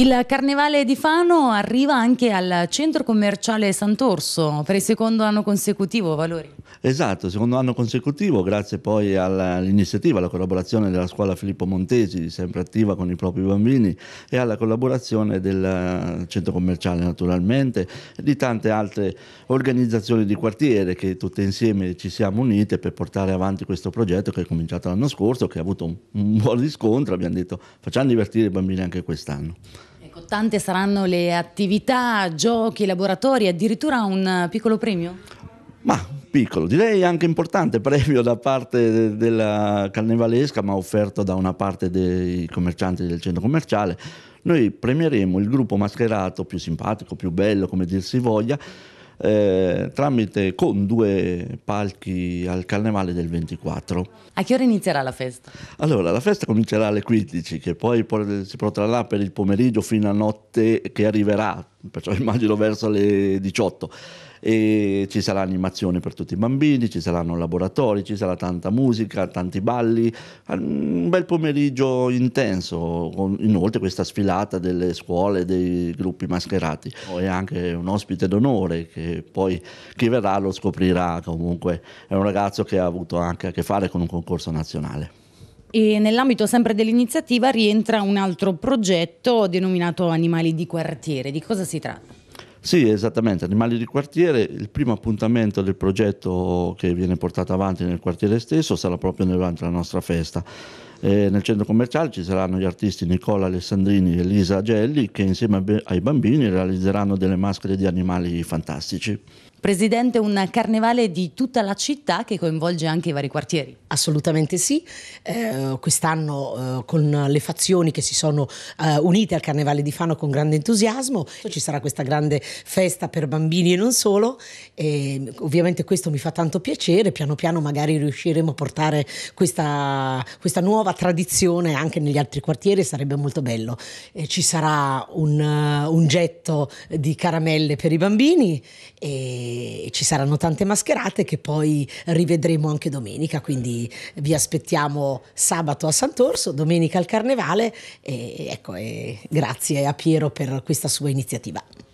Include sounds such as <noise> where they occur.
Il Carnevale di Fano arriva anche al centro commerciale Sant'Orso per il secondo anno consecutivo, Valori. Esatto, secondo anno consecutivo, grazie poi all'iniziativa, alla collaborazione della scuola Filippo Montesi, sempre attiva con i propri bambini, e alla collaborazione del eh, centro commerciale naturalmente, e di tante altre organizzazioni di quartiere che tutte insieme ci siamo unite per portare avanti questo progetto che è cominciato l'anno scorso, che ha avuto un, un buon riscontro, abbiamo detto facciamo divertire i bambini anche quest'anno ecco, tante saranno le attività, giochi, laboratori, addirittura un piccolo premio? Ma piccolo, direi anche importante <laughs> premio da parte della carnevalesca, ma offerto da una parte dei commercianti del centro commerciale. Noi premieremo il gruppo mascherato più simpatico, più bello, come dir si voglia, eh, tramite con due palchi al carnevale del 24. A che ora inizierà la festa? Allora, la festa comincerà alle 15, che poi si protrarrà per il pomeriggio fino a notte che arriverà perciò immagino verso le 18 e ci sarà animazione per tutti i bambini, ci saranno laboratori, ci sarà tanta musica, tanti balli, un bel pomeriggio intenso, inoltre questa sfilata delle scuole, dei gruppi mascherati e anche un ospite d'onore che poi chi verrà lo scoprirà comunque, è un ragazzo che ha avuto anche a che fare con un concorso nazionale. E nell'ambito sempre dell'iniziativa rientra un altro progetto denominato Animali di quartiere. Di cosa si tratta? Sì, esattamente, Animali di quartiere, il primo appuntamento del progetto che viene portato avanti nel quartiere stesso sarà proprio durante la nostra festa. Eh, nel centro commerciale ci saranno gli artisti Nicola Alessandrini e Lisa Gelli che insieme ai bambini realizzeranno delle maschere di animali fantastici. Presidente, un carnevale di tutta la città che coinvolge anche i vari quartieri. Assolutamente sì, eh, quest'anno eh, con le fazioni che si sono eh, unite al carnevale di Fano con grande entusiasmo, ci sarà questa grande festa per bambini e non solo, e, ovviamente questo mi fa tanto piacere, piano piano magari riusciremo a portare questa, questa nuova tradizione anche negli altri quartieri, sarebbe molto bello. Eh, ci sarà un, eh, un getto di caramelle per i bambini. E, ci saranno tante mascherate che poi rivedremo anche domenica, quindi vi aspettiamo sabato a Sant'Orso, domenica al Carnevale e ecco, e grazie a Piero per questa sua iniziativa.